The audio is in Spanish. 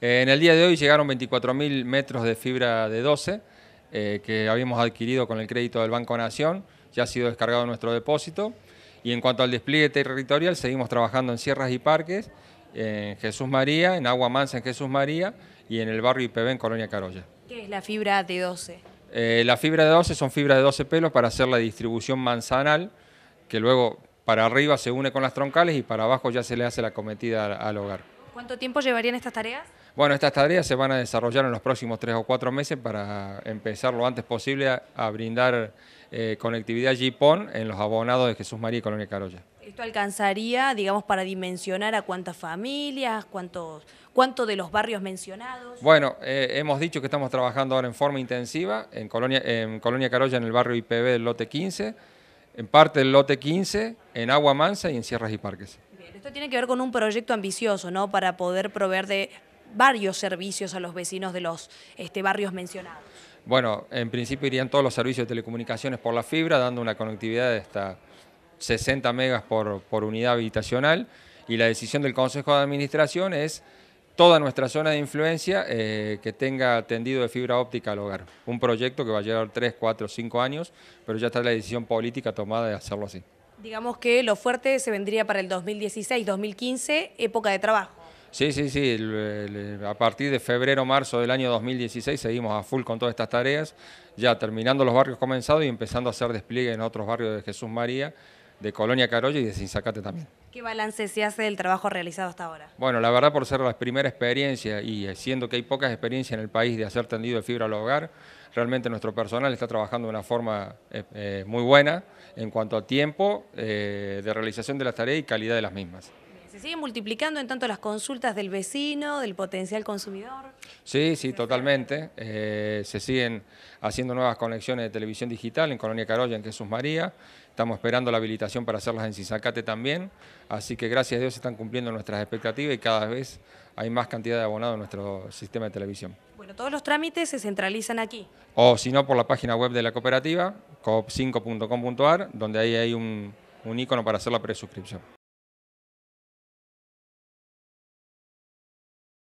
Eh, en el día de hoy llegaron 24.000 metros de fibra de 12 eh, que habíamos adquirido con el crédito del Banco Nación, ya ha sido descargado nuestro depósito. Y en cuanto al despliegue territorial, seguimos trabajando en sierras y parques, en Jesús María, en Agua Mansa en Jesús María y en el barrio IPB en Colonia Carolla. ¿Qué es la fibra de 12? Eh, la fibra de 12 son fibras de 12 pelos para hacer la distribución manzanal, que luego para arriba se une con las troncales y para abajo ya se le hace la cometida al hogar. ¿Cuánto tiempo llevarían estas tareas? Bueno, estas tareas se van a desarrollar en los próximos tres o cuatro meses para empezar lo antes posible a, brindar eh, conectividad GPON en los abonados de Jesús María y Colonia Carolla. ¿Esto alcanzaría, digamos, para dimensionar a cuántas familias, cuántos, cuánto de los barrios mencionados? Bueno, eh, hemos dicho que estamos trabajando ahora en forma intensiva en Colonia, en Colonia Carolla, en el barrio IPB del lote 15, en parte del lote 15, en Agua Mansa y en Sierras y Parques tiene que ver con un proyecto ambicioso, ¿no? Para poder proveer de varios servicios a los vecinos de los este, barrios mencionados. Bueno, en principio irían todos los servicios de telecomunicaciones por la fibra, dando una conectividad de hasta 60 megas por, unidad habitacional. Y la decisión del Consejo de Administración es toda nuestra zona de influencia eh, que tenga tendido de fibra óptica al hogar. Un proyecto que va a llevar 3, 4, 5 años, pero ya está la decisión política tomada de hacerlo así. Digamos que lo fuerte se vendría para el 2016-2015, época de trabajo. Sí, sí, sí. a partir de febrero, marzo del año 2016 seguimos a full con todas estas tareas, ya terminando los barrios comenzados y empezando a hacer despliegue en otros barrios de Jesús María, de Colonia Carolla y de Sinzacate también. ¿Qué balance se hace del trabajo realizado hasta ahora? Bueno, la verdad por ser la primera experiencia y siendo que hay pocas experiencias en el país de hacer tendido de fibra al hogar, realmente nuestro personal está trabajando de una forma eh, eh, muy buena en cuanto a tiempo eh, de realización de las tareas y calidad de las mismas. ¿Se siguen multiplicando en tanto las consultas del vecino, del potencial consumidor? Sí, sí, totalmente. Eh, se siguen haciendo nuevas conexiones de televisión digital en Colonia Carolla, en Jesús María. Estamos esperando la habilitación para hacerlas en Cizacate también. Así que gracias a Dios se están cumpliendo nuestras expectativas y cada vez hay más cantidad de abonados en nuestro sistema de televisión. Bueno, todos los trámites se centralizan aquí. O si no, por la página web de la cooperativa, cop 5comar donde ahí hay un, un icono para hacer la presuscripción.